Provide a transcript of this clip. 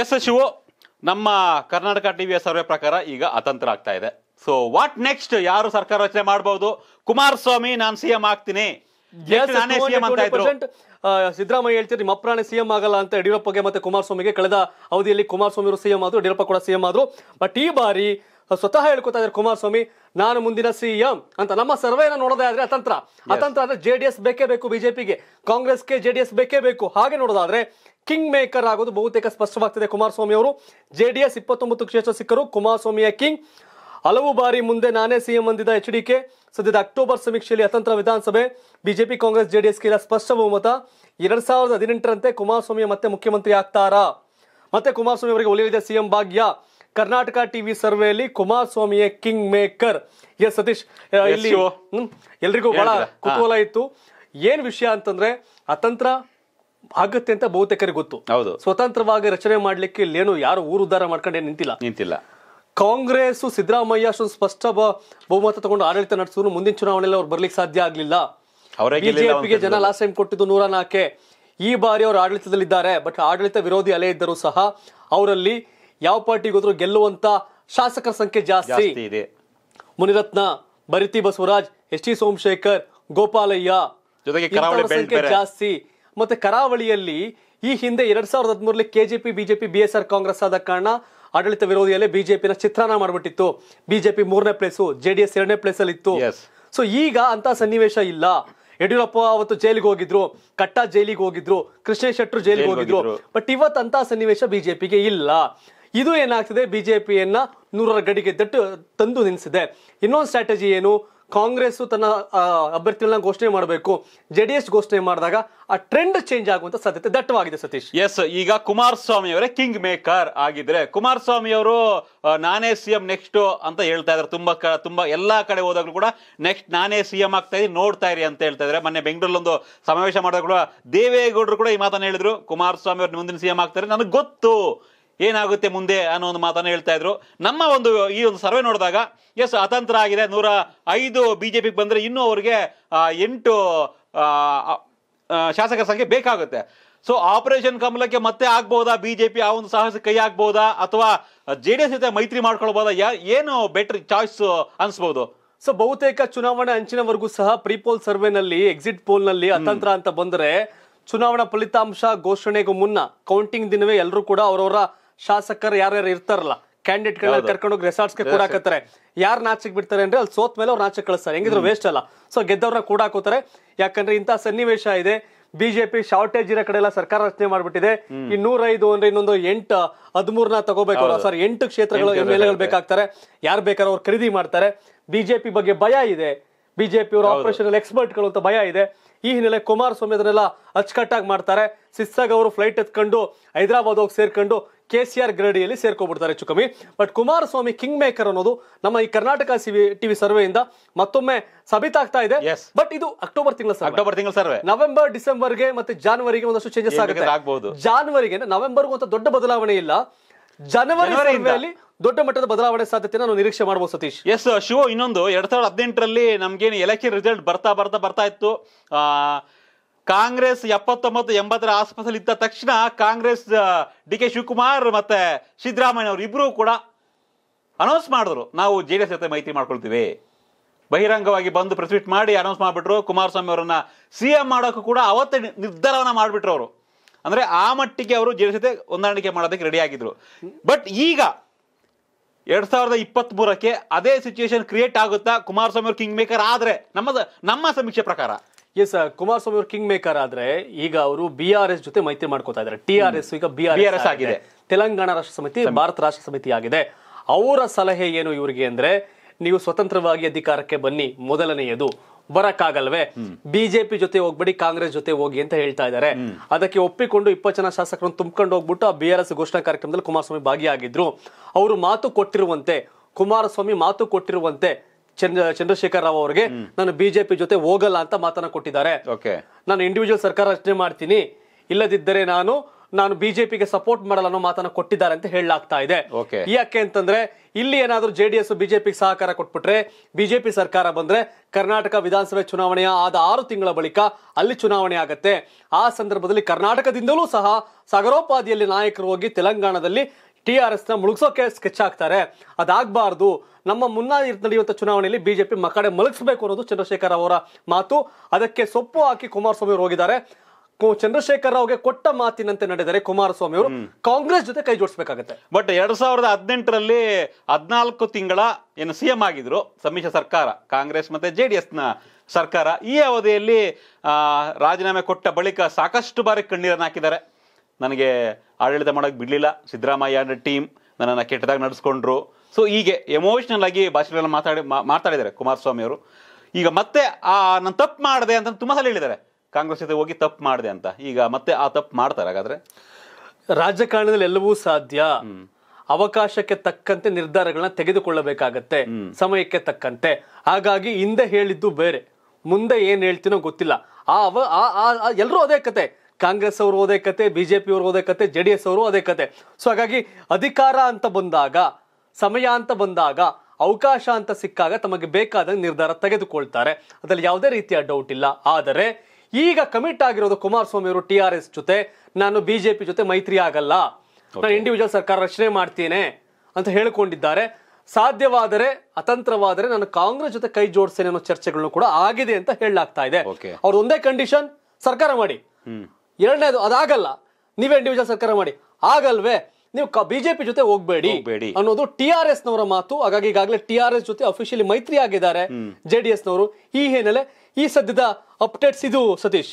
S Shiva ನಮ್ಮ Karnataka S survey ಪ್ರಕಾರ ಈಗ ಅತಂತ್ರ ಆಗ್ತಾ ಇದೆ ಸೊ ವಾಟ್ ನೆಕ್ಸ್ಟ್ ಯಾರು ಸರ್ಕಾರ ರಚನೆ ಮಾಡಬಹುದು ಕುಮಾರಸ್ವಾಮಿ ನಾನು ಸಿ ಎಂ ಆಗ್ತೀನಿ ಸಿದ್ದರಾಮಯ್ಯ ಹೇಳ್ತೀರಿ ನಿಮ್ಮ ಅಪ್ರಾಣೆ ಸಿಎಂ ಆಗಲ್ಲ ಅಂತ ಯಡಿಯೂರಪ್ಪಗೆ ಮತ್ತೆ ಕುಮಾರಸ್ವಾಮಿಗೆ ಕಳೆದ ಅವಧಿಯಲ್ಲಿ ಕುಮಾರಸ್ವಾಮಿ ಅವರು ಸಿಎಂ ಆದ್ರು ಯಡಿಯೂರಪ್ಪ ಕೂಡ ಸಿಎಂ ಆದ್ರು ಬಟ್ ಈ ಬಾರಿ ಸ್ವತಃ ಹೇಳ್ಕೊತಾ ಇದ್ದಾರೆ ಕುಮಾರಸ್ವಾಮಿ ನಾನು ಮುಂದಿನ ಸಿಎಂ ಅಂತ ನಮ್ಮ ಸರ್ವೇನ ನೋಡೋದೇ ಆದ್ರೆ ಅತಂತ್ರ ಅತಂತ್ರ ಅಂದ್ರೆ ಜೆಡಿಎಸ್ ಬೇಕೇ ಬೇಕು ಬಿಜೆಪಿಗೆ ಕಾಂಗ್ರೆಸ್ಗೆ ಜೆಡಿಎಸ್ ಬೇಕೇ ಬೇಕು ಹಾಗೆ ನೋಡೋದಾದ್ರೆ ಕಿಂಗ್ ಮೇಕರ್ ಆಗೋದು ಬಹುತೇಕ ಸ್ಪಷ್ಟವಾಗ್ತಿದೆ ಕುಮಾರಸ್ವಾಮಿ ಅವರು ಜೆಡಿಎಸ್ ಇಪ್ಪತ್ತೊಂಬತ್ತು ಕ್ಷೇತ್ರ ಸಿಕ್ಕರು ಕುಮಾರಸ್ವಾಮಿಯ ಕಿಂಗ್ ಹಲವು ಬಾರಿ ಮುಂದೆ ನಾನೇ ಸಿಎಂ ಅಂದಿದ್ದ ಎಚ್ ಡಿ ಕೆ ಸದ್ಯದ ಅಕ್ಟೋಬರ್ ಸಮೀಕ್ಷೆಯಲ್ಲಿ ಅತಂತ್ರ ವಿಧಾನಸಭೆ ಬಿಜೆಪಿ ಕಾಂಗ್ರೆಸ್ ಜೆಡಿಎಸ್ ಕೇಳ ಸ್ಪಷ್ಟ ಬಹುಮತ ಎರಡ್ ಸಾವಿರದ ಹದಿನೆಂಟರಂತೆ ಕುಮಾರಸ್ವಾಮಿ ಮತ್ತೆ ಮುಖ್ಯಮಂತ್ರಿ ಆಗ್ತಾರಾ ಮತ್ತೆ ಕುಮಾರಸ್ವಾಮಿ ಅವರಿಗೆ ಒಲಿಯಲಿದೆ ಸಿಎಂ ಭಾಗ್ಯ ಕರ್ನಾಟಕ ಟಿವಿ ಸರ್ವೆಯಲ್ಲಿ ಕುಮಾರಸ್ವಾಮಿಯ ಕಿಂಗ್ ಮೇಕರ್ ಎಸ್ ಸತೀಶ್ ಇಲ್ಲಿ ಎಲ್ರಿಗೂ ಬಹಳ ಕುತೂಹಲ ಇತ್ತು ಏನ್ ವಿಷಯ ಅಂತಂದ್ರೆ ಅತಂತ್ರ ಆಗತ್ತೆ ಅಂತ ಬಹುತೇಕರಿಗೆ ಗೊತ್ತು ಹೌದು ಸ್ವತಂತ್ರವಾಗಿ ರಚನೆ ಮಾಡ್ಲಿಕ್ಕೆ ಇಲ್ಲೇನು ಯಾರು ಊರು ಉದ್ಧಾರ ಮಾಡ್ಕೊಂಡೇ ನಿಂತಿಲ್ಲ ನಿಂತಿಲ್ಲ ಕಾಂಗ್ರೆಸ್ ಸಿದ್ದರಾಮಯ್ಯ ಅಷ್ಟೊಂದು ಸ್ಪಷ್ಟ ಬಹುಮತ ತಗೊಂಡು ಆಡಳಿತ ನಡೆಸಿದ್ರು ಮುಂದಿನ ಚುನಾವಣೆಯಲ್ಲಿ ಅವ್ರು ಬರ್ಲಿಕ್ಕೆ ಸಾಧ್ಯ ಆಗ್ಲಿಲ್ಲ ಬಿಜೆಪಿಗೆ ಜನ ಲಾಸ್ಟ್ ಟೈಮ್ ಕೊಟ್ಟಿದ್ದು ನೂರ ನಾಲ್ಕೆ ಈ ಬಾರಿ ಅವರು ಆಡಳಿತದಲ್ಲಿದ್ದಾರೆ ಬಟ್ ಆಡಳಿತ ವಿರೋಧಿ ಅಲೆ ಇದ್ದರೂ ಸಹ ಅವರಲ್ಲಿ ಯಾವ ಪಾರ್ಟಿಗೆ ಹೋದ್ರು ಗೆಲ್ಲುವಂತ ಶಾಸಕರ ಸಂಖ್ಯೆ ಜಾಸ್ತಿ ಇದೆ ಮುನಿರತ್ನ ಬರಿತಿ ಬಸವರಾಜ್ ಎಸ್ ಟಿ ಸೋಮಶೇಖರ್ ಗೋಪಾಲಯ್ಯ ಜೊತೆಗೆ ಜಾಸ್ತಿ ಮತ್ತೆ ಕರಾವಳಿಯಲ್ಲಿ ಈ ಹಿಂದೆ ಎರಡ್ ಸಾವಿರದ ಹದಿಮೂರಲ್ಲಿ KJP BJP B S R Congress ಆದ ಕಾರಣ ಆಡಳಿತ ವಿರೋಧಿಯಲ್ಲೇ ಬಿಜೆಪಿನ ಚಿತ್ರಾನ್ನ ಮಾಡ್ಬಿಟ್ಟಿತ್ತು ಬಿಜೆಪಿ ಮೂರನೇ ಪ್ಲೇಸು ಜೆಡಿಎಸ್ ಎರಡನೇ ಪ್ಲೇಸ್ ಅಲ್ಲಿ ಇತ್ತು ಸೊ ಈಗ ಅಂತ ಸನ್ನಿವೇಶ ಇಲ್ಲ ಯಡಿಯೂರಪ್ಪ ಅವತ್ತು ಜೈಲಿಗೆ ಹೋಗಿದ್ರು ಕಟ್ಟ ಜೈಲಿಗೆ ಹೋಗಿದ್ರು ಕೃಷ್ಣ ಶೆಟ್ಟರು ಜೈಲಿಗೆ ಹೋಗಿದ್ರು ಬಟ್ ಇವತ್ತು ಅಂತ ಸನ್ನಿವೇಶ ಬಿಜೆಪಿಗೆ ಇಲ್ಲ ಇದು ಏನಾಗ್ತದೆ ಬಿಜೆಪಿಯನ್ನ ನೂರರ ಗಡಿಗೆ ದಟ್ಟು ತಂದು ನಿನ್ಸಿದೆ ಇನ್ನೊಂದು ಸ್ಟ್ರಾಟಜಿ ಏನು ಕಾಂಗ್ರೆಸ್ ತನ್ನ ಅಭ್ಯರ್ಥಿಗಳನ್ನ ಘೋಷಣೆ ಮಾಡಬೇಕು ಜೆಡಿಎಸ್ ಘೋಷಣೆ ಮಾಡಿದಾಗ ಆ ಟ್ರೆಂಡ್ ಚೇಂಜ್ ಆಗುವಂತ ಸಾಧ್ಯತೆ ದಟ್ಟವಾಗಿದೆ ಸತೀಶ್ ಎಸ್ ಈಗ ಕುಮಾರಸ್ವಾಮಿ ಅವರೇ ಕಿಂಗ್ ಮೇಕರ್ ಆಗಿದ್ರೆ ಕುಮಾರಸ್ವಾಮಿ ಅವರು ನಾನೇ ಸಿಎಂ ನೆಕ್ಸ್ಟ್ ಅಂತ ಹೇಳ್ತಾ ಇದ್ದಾರೆ ತುಂಬಾ ತುಂಬಾ ಎಲ್ಲಾ ಕಡೆ ಹೋದಾಗ್ಲೂ ಕೂಡ ನೆಕ್ಸ್ಟ್ ನಾನೇ ಸಿಎಂ ಆಗ್ತಾ ಇದ್ದೀನಿ ನೋಡ್ತಾ ಇರಿ ಅಂತ ಹೇಳ್ತಾ ಇದ್ದಾರೆ ಮೊನ್ನೆ ಬೆಂಗಳೂರಲ್ಲಿ ಒಂದು ಸಮಾವೇಶ ಮಾಡಿದಾಗ ಕೂಡ ದೇವೇಗೌಡರು ಕೂಡ ಈ ಮಾತನ್ನ ಹೇಳಿದ್ರು ಕುಮಾರಸ್ವಾಮಿ ಅವ್ರ ಮುಂದಿನ ಸಿಎಂ ಆಗ್ತಾರೆ ನನಗೆ ಗೊತ್ತು ಏನಾಗುತ್ತೆ ಮುಂದೆ ಅನ್ನೋ ಒಂದು ಮಾತನ್ನು ಹೇಳ್ತಾ ಇದ್ರು ನಮ್ಮ ಒಂದು ಈ ಒಂದು ಸರ್ವೆ ನೋಡಿದಾಗ ಎಸ್ ಅತಂತ್ರ ಆಗಿದೆ ನೂರ ಐದು ಬಿ ಜೆ ಪಿಗೆ ಬಂದರೆ ಇನ್ನೂ ಅವ್ರಿಗೆ ಎಂಟು ಶಾಸಕರ ಸಂಖ್ಯೆ ಬೇಕಾಗುತ್ತೆ ಸೊ ಆಪರೇಷನ್ ಕಮಲಕ್ಕೆ ಮತ್ತೆ ಆಗ್ಬೋದಾ ಬಿಜೆಪಿ ಆ ಒಂದು ಸಾಹಸ ಕೈ ಆಗ್ಬೋದಾ ಅಥವಾ ಜೆ ಡಿ ಎಸ್ ಜೊತೆ ಮೈತ್ರಿ ಮಾಡ್ಕೊಳ್ಬೋದಾ ಏನು ಬೆಟರ್ ಚಾಯ್ಸ್ ಅನ್ಸ್ಬೋದು ಸೊ ಬಹುತೇಕ ಚುನಾವಣೆ ಅಂಚಿನವರೆಗೂ ಸಹ ಪ್ರೀಪೋಲ್ ಸರ್ವೆನಲ್ಲಿ ಎಕ್ಸಿಟ್ ಪೋಲ್ನಲ್ಲಿ ಅತಂತ್ರ ಅಂತ ಬಂದರೆ ಚುನಾವಣಾ ಫಲಿತಾಂಶ ಘೋಷಣೆಗೂ ಮುನ್ನ ಕೌಂಟಿಂಗ್ ದಿನವೇ ಎಲ್ಲರೂ ಕೂಡ ಅವರವರ ಶಾಸಕರು ಯಾರ್ಯಾರು ಇರ್ತಾರಲ್ಲ ಕ್ಯಾಂಡಿಡೇಟ್ಗಳನ್ನ ರೆಸಾರ್ಟ್ಸ್ ಗೆ ಕೂಡಾಕತ್ತಾರೆ ಯಾರು ನಾಚಕ್ ಬಿಡ್ತಾರೆ ಅಂದ್ರೆ ಅಲ್ಲಿ ಸೋತ್ ಮೇಲೆ ಅವ್ರು ನಾಚಕ್ ಕಳಿಸ್ತಾರೆ ಹೆಂಗಿದ್ರು ವೇಸ್ಟ್ ಅಲ್ಲ ಸೊ ಗೆದ್ದವ್ರನ್ನ ಕೂಡ ಹಾಕೋತಾರೆ ಯಾಕಂದ್ರೆ ಇಂತಹ ಸನ್ನಿವೇಶ ಇದೆ ಬಿಜೆಪಿ ಶಾರ್ಟೇಜ್ ಇರೋ ಕಡೆ ಎಲ್ಲ ಸರ್ಕಾರ ರಚನೆ ಮಾಡ್ಬಿಟ್ಟಿದೆ ಈ ಐದು ಅಂದ್ರೆ ಇನ್ನೊಂದು ಎಂಟು ಹದಿಮೂರ್ನ ತಗೋಬೇಕು ಸರ್ ಎಂಟು ಕ್ಷೇತ್ರಗಳು ಮೇಲೆಗಳು ಬೇಕಾಗ್ತಾರೆ ಯಾರು ಬೇಕಾದ್ರೂ ಅವ್ರು ಖರೀದಿ ಮಾಡ್ತಾರೆ ಬಿಜೆಪಿ ಬಗ್ಗೆ ಭಯ ಇದೆ ಬಿಜೆಪಿ ಅವರು ಆಪರೇಷನ್ ಗಳು ಅಂತ ಭಯ ಇದೆ ಈ ಹಿನ್ನೆಲೆ ಕುಮಾರಸ್ವಾಮಿ ಅದನ್ನೆಲ್ಲ ಅಚ್ಚುಕಟ್ಟಾಗಿ ಮಾಡ್ತಾರೆ ಸಿಸ್ಸಾಗ್ ಅವರು ಫ್ಲೈಟ್ ಎತ್ಕೊಂಡು ಹೈದರಾಬಾದ್ ಹೋಗಿ ಸೇರ್ಕೊಂಡು ಕೆ ಸಿ ಆರ್ ಗ್ರೇಡಿಯಲ್ಲಿ ಸೇರ್ಕೊಬಿಡ್ತಾರೆ ಕಮ್ಮಿ ಬಟ್ ಕುಮಾರಸ್ವಾಮಿ ಕಿಂಗ್ ಮೇಕರ್ ಅನ್ನೋದು ನಮ್ಮ ಈ ಕರ್ನಾಟಕ ಟಿವಿ ಸರ್ವೆಯಿಂದ ಮತ್ತೊಮ್ಮೆ ಸಾಬೀತಾಗ್ತಾ ಇದೆ ಬಟ್ ಇದು ಅಕ್ಟೋಬರ್ ತಿಂಗಳ ಅಕ್ಟೋಬರ್ ತಿಂಗಳ ಸರ್ವೆ ನವೆಂಬರ್ ಡಿಸೆಂಬರ್ಗೆ ಮತ್ತೆ ಜಾನ್ವರಿಗೆ ಒಂದಷ್ಟು ಚೇಂಜಸ್ ಆಗುತ್ತೆ ಆಗಬಹುದು ಜಾನ್ವರಿಗೆ ನವೆಂಬರ್ಗೂ ಅಂತ ದೊಡ್ಡ ಬದಲಾವಣೆ ಇಲ್ಲ ಜನವರಿ ದೊಡ್ಡ ಮಟ್ಟದ ಬದಲಾವಣೆ ಸಾಧ್ಯತೆ ನಾವು ನಿರೀಕ್ಷೆ ಮಾಡಬಹುದು ಸತೀಶ್ ಎಸ್ ಶಿವ ಇನ್ನೊಂದು ಎರಡ್ ಸಾವಿರದ ಹದಿನೆಂಟರಲ್ಲಿ ನಮ್ಗೇನು ಎಲೆಕ್ಷನ್ ರಿಸಲ್ಟ್ ಬರ್ತಾ ಬರ್ತಾ ಬರ್ತಾ ಇತ್ತು ಆ ಕಾಂಗ್ರೆಸ್ ಎಪ್ಪತ್ತೊಂಬತ್ತು ಎಂಬತ್ತರ ಆಸ್ಪತ್ರೆ ಇದ್ದ ತಕ್ಷಣ ಕಾಂಗ್ರೆಸ್ ಡಿ ಕೆ ಶಿವಕುಮಾರ್ ಮತ್ತೆ ಸಿದ್ದರಾಮಯ್ಯ ಅವರು ಇಬ್ಬರೂ ಕೂಡ ಅನೌನ್ಸ್ ಮಾಡಿದ್ರು ನಾವು ಜೆ ಡಿ ಎಸ್ ಜೊತೆ ಮೈತ್ರಿ ಮಾಡ್ಕೊಳ್ತೀವಿ ಬಹಿರಂಗವಾಗಿ ಬಂದು ಪ್ರೆಸ್ಮೀಟ್ ಮಾಡಿ ಅನೌನ್ಸ್ ಮಾಡಿಬಿಟ್ರು ಕುಮಾರಸ್ವಾಮಿ ಅವರನ್ನ ಸಿ ಎಂ ಮಾಡೋಕ್ಕೂ ಕೂಡ ಅವತ್ತೇ ನಿರ್ಧಾರವನ್ನು ಮಾಡಿಬಿಟ್ರು ಅವರು ಅಂದರೆ ಆ ಮಟ್ಟಿಗೆ ಅವರು ಜೆ ಡಿ ಎಸ್ ಜೊತೆ ಹೊಂದಾಣಿಕೆ ಮಾಡೋದಕ್ಕೆ ರೆಡಿ ಆಗಿದ್ರು ಬಟ್ ಈಗ ಎರಡ್ ಸಾವಿರದ ಇಪ್ಪತ್ತ್ಮೂರಕ್ಕೆ ಅದೇ ಸಿಚುವೇಶನ್ ಕ್ರಿಯೇಟ್ ಆಗುತ್ತಾ ಕುಮಾರಸ್ವಾಮಿ ಅವರು ಕಿಂಗ್ ಮೇಕರ್ ಆದರೆ ನಮ್ಮ ನಮ್ಮ ಸಮೀಕ್ಷೆ ಪ್ರಕಾರ ಎಸ್ ಕುಮಾರಸ್ವಾಮಿ ಅವರು ಕಿಂಗ್ ಮೇಕರ್ ಆದ್ರೆ ಈಗ ಅವರು ಬಿ ಆರ್ ಎಸ್ ಜೊತೆ ಮೈತ್ರಿ ಮಾಡ್ಕೋತಾ ಇದ್ದಾರೆ ಟಿ ಆರ್ ಎಸ್ ಈಗ ಬಿ ಎಸ್ ಆಗಿದೆ ತೆಲಂಗಾಣ ರಾಷ್ಟ್ರ ಸಮಿತಿ ಭಾರತ ರಾಷ್ಟ್ರ ಸಮಿತಿ ಆಗಿದೆ ಅವರ ಸಲಹೆ ಏನು ಇವರಿಗೆ ಅಂದ್ರೆ ನೀವು ಸ್ವತಂತ್ರವಾಗಿ ಅಧಿಕಾರಕ್ಕೆ ಬನ್ನಿ ಮೊದಲನೆಯದು ಬರಕ್ಕಾಗಲ್ವೇ ಬಿಜೆಪಿ ಜೊತೆ ಹೋಗ್ಬೇಡಿ ಕಾಂಗ್ರೆಸ್ ಜೊತೆ ಹೋಗಿ ಅಂತ ಹೇಳ್ತಾ ಇದ್ದಾರೆ ಅದಕ್ಕೆ ಒಪ್ಪಿಕೊಂಡು ಇಪ್ಪತ್ತು ಜನ ಶಾಸಕರನ್ನು ತುಂಬಿಕೊಂಡು ಹೋಗ್ಬಿಟ್ಟು ಆ ಬಿ ಆರ್ ಎಸ್ ಘೋಷಣಾ ಕಾರ್ಯಕ್ರಮದಲ್ಲಿ ಕುಮಾರಸ್ವಾಮಿ ಭಾಗಿಯಾಗಿದ್ರು ಅವರು ಮಾತು ಕೊಟ್ಟಿರುವಂತೆ ಕುಮಾರಸ್ವಾಮಿ ಮಾತು ಕೊಟ್ಟಿರುವಂತೆ ಚಂದ್ರ ಚಂದ್ರಶೇಖರ್ ರಾವ್ ಅವರಿಗೆ ನಾನು ಬಿಜೆಪಿ ಜೊತೆ ಹೋಗಲ್ಲ ಅಂತ ಮಾತನ್ನ ಕೊಟ್ಟಿದ್ದಾರೆ ನಾನು ಇಂಡಿವಿಜುವಲ್ ಸರ್ಕಾರ ರಚನೆ ಮಾಡ್ತೀನಿ ಇಲ್ಲದಿದ್ದರೆ ನಾನು ನಾನು ಬಿಜೆಪಿಗೆ ಸಪೋರ್ಟ್ ಮಾಡಲ್ಲ ಅನ್ನೋ ಮಾತನ್ನ ಕೊಟ್ಟಿದ್ದಾರೆ ಅಂತ ಹೇಳಲಾಗ್ತಾ ಇದೆ ಯಾಕೆ ಅಂತಂದ್ರೆ ಇಲ್ಲಿ ಏನಾದ್ರೂ ಜೆಡಿಎಸ್ ಬಿಜೆಪಿಗೆ ಸಹಕಾರ ಕೊಟ್ಬಿಟ್ರೆ ಬಿಜೆಪಿ ಸರ್ಕಾರ ಬಂದ್ರೆ ಕರ್ನಾಟಕ ವಿಧಾನಸಭೆ ಚುನಾವಣೆಯ ಆದ ಆರು ತಿಂಗಳ ಬಳಿಕ ಅಲ್ಲಿ ಚುನಾವಣೆ ಆಗತ್ತೆ ಆ ಸಂದರ್ಭದಲ್ಲಿ ಕರ್ನಾಟಕದಿಂದಲೂ ಸಹ ಸಾಗರೋಪಾದಿಯಲ್ಲಿ ನಾಯಕರು ಹೋಗಿ ತೆಲಂಗಾಣದಲ್ಲಿ ಟಿ ಆರ್ ನ ಮುಳುಗಿಸೋಕೆ ಸ್ಕೆಚ್ ಹಾಕ್ತಾರೆ ಅದಾಗಬಾರ್ದು ನಮ್ಮ ಮುನ್ನ ನಡೆಯುವಂಥ ಚುನಾವಣೆಯಲ್ಲಿ ಬಿಜೆಪಿ ಮಕಡೆ ಮಲಗಿಸಬೇಕು ಅನ್ನೋದು ಚಂದ್ರಶೇಖರ್ ಅವರ ಮಾತು ಅದಕ್ಕೆ ಸೊಪ್ಪು ಹಾಕಿ ಕುಮಾರಸ್ವಾಮಿ ಅವರು ಹೋಗಿದ್ದಾರೆ ಚಂದ್ರಶೇಖರ್ ರಾವ್ಗೆ ಕೊಟ್ಟ ಮಾತಿನಂತೆ ನಡೆದರೆ ಕುಮಾರಸ್ವಾಮಿ ಅವರು ಕಾಂಗ್ರೆಸ್ ಜೊತೆ ಕೈ ಜೋಡಿಸಬೇಕಾಗುತ್ತೆ ಬಟ್ ಎರಡ್ ಸಾವಿರದ ಹದಿನೆಂಟರಲ್ಲಿ ಹದಿನಾಲ್ಕು ತಿಂಗಳ ಏನು ಸಿಎಂ ಆಗಿದ್ರು ಸಮ್ಮಿಶ್ರ ಸರ್ಕಾರ ಕಾಂಗ್ರೆಸ್ ಮತ್ತೆ ಜೆ ಡಿ ಎಸ್ನ ಸರ್ಕಾರ ಈ ಅವಧಿಯಲ್ಲಿ ರಾಜೀನಾಮೆ ಕೊಟ್ಟ ಬಳಿಕ ಸಾಕಷ್ಟು ಬಾರಿ ಕಣ್ಣೀರನ್ನು ಹಾಕಿದ್ದಾರೆ ನನಗೆ ಆಡಳಿತ ಮಾಡೋಕ್ಕೆ ಬಿಡಲಿಲ್ಲ ಸಿದ್ದರಾಮಯ್ಯ ಟೀಮ್ ನನ್ನನ್ನು ಕೆಟ್ಟದಾಗಿ ನಡೆಸ್ಕೊಂಡ್ರು ಸೊ ಹೀಗೆ ಎಮೋಷ್ನಲ್ ಆಗಿ ಭಾಷೆಗಳನ್ನ ಮಾತಾಡಿ ಮಾತಾಡಿದ್ದಾರೆ ಕುಮಾರಸ್ವಾಮಿ ಅವರು ಈಗ ಮತ್ತೆ ಆ ನಾನು ತಪ್ಪು ಮಾಡಿದೆ ಅಂತ ತುಂಬ ಸಲ ಹೇಳಿದ್ದಾರೆ ಕಾಂಗ್ರೆಸ್ ಜೊತೆ ಹೋಗಿ ತಪ್ಪು ಮಾಡಿದೆ ಅಂತ ಈಗ ಮತ್ತೆ ಆ ತಪ್ಪು ಮಾಡ್ತಾರೆ ಹಾಗಾದ್ರೆ ರಾಜಕಾರಣದಲ್ಲಿ ಎಲ್ಲವೂ ಸಾಧ್ಯ ಅವಕಾಶಕ್ಕೆ ತಕ್ಕಂತೆ ನಿರ್ಧಾರಗಳನ್ನ ತೆಗೆದುಕೊಳ್ಳಬೇಕಾಗತ್ತೆ ಸಮಯಕ್ಕೆ ತಕ್ಕಂತೆ ಹಾಗಾಗಿ ಹಿಂದೆ ಹೇಳಿದ್ದು ಬೇರೆ ಮುಂದೆ ಏನ್ ಹೇಳ್ತೀನೋ ಗೊತ್ತಿಲ್ಲ ಆ ಅವ ಎಲ್ಲರೂ ಅದೇ ಕತೆ ಕಾಂಗ್ರೆಸ್ ಅವರು ಓದೇ ಕತೆ ಬಿಜೆಪಿ ಅವರು ಓದೇ ಕತೆ ಜೆ ಡಿ ಎಸ್ ಅವರು ಅದೇ ಕತೆ ಸೊ ಹಾಗಾಗಿ ಅಧಿಕಾರ ಅಂತ ಬಂದಾಗ ಸಮಯ ಅಂತ ಬಂದಾಗ ಅವಕಾಶ ಅಂತ ಸಿಕ್ಕಾಗ ತಮಗೆ ಬೇಕಾದ ನಿರ್ಧಾರ ತೆಗೆದುಕೊಳ್ತಾರೆ ಅದರಲ್ಲಿ ಯಾವುದೇ ರೀತಿಯ ಡೌಟ್ ಇಲ್ಲ ಆದರೆ ಈಗ ಕಮಿಟ್ ಆಗಿರೋದು ಕುಮಾರಸ್ವಾಮಿ ಅವರು ಟಿ ಆರ್ ಎಸ್ ಜೊತೆ ನಾನು ಬಿಜೆಪಿ ಜೊತೆ ಮೈತ್ರಿ ಆಗಲ್ಲ ನಾನು ಇಂಡಿವಿಜುವಲ್ ಸರ್ಕಾರ ರಚನೆ ಮಾಡ್ತೇನೆ ಅಂತ ಹೇಳಿಕೊಂಡಿದ್ದಾರೆ ಸಾಧ್ಯವಾದರೆ ಅತಂತ್ರವಾದರೆ ನಾನು ಕಾಂಗ್ರೆಸ್ ಜೊತೆ ಕೈ ಜೋಡಿಸೇನೆ ಅನ್ನೋ ಚರ್ಚೆಗಳನ್ನು ಕೂಡ ಆಗಿದೆ ಅಂತ ಹೇಳಲಾಗ್ತಾ ಇದೆ ಅವ್ರ ಒಂದೇ ಕಂಡೀಷನ್ ಸರ್ಕಾರ ಮಾಡಿ ಎರಡನೇದು ಅದಾಗಲ್ಲ ನೀವೇ ಇಂಡಿವಿಜುವಲ್ ಸರ್ಕಾರ ಮಾಡಿ ಆಗಲ್ವೇ ನೀವು ಬಿಜೆಪಿ ಜೊತೆ ಹೋಗ್ಬೇಡಿ ಅನ್ನೋದು ಟಿ ಆರ್ ಎಸ್ ನವರ ಮಾತು ಹಾಗಾಗಿ ಈಗಾಗಲೇ ಟಿ ಆರ್ ಎಸ್ ಜೊತೆ ಅಫಿಷಿಯಲಿ ಮೈತ್ರಿ ಆಗಿದ್ದಾರೆ ಜೆಡಿಎಸ್ ನವರು ಈ ಹಿನ್ನೆಲೆ ಈ ಸದ್ಯದ ಅಪ್ಡೇಟ್ಸ್ ಇದು ಸತೀಶ್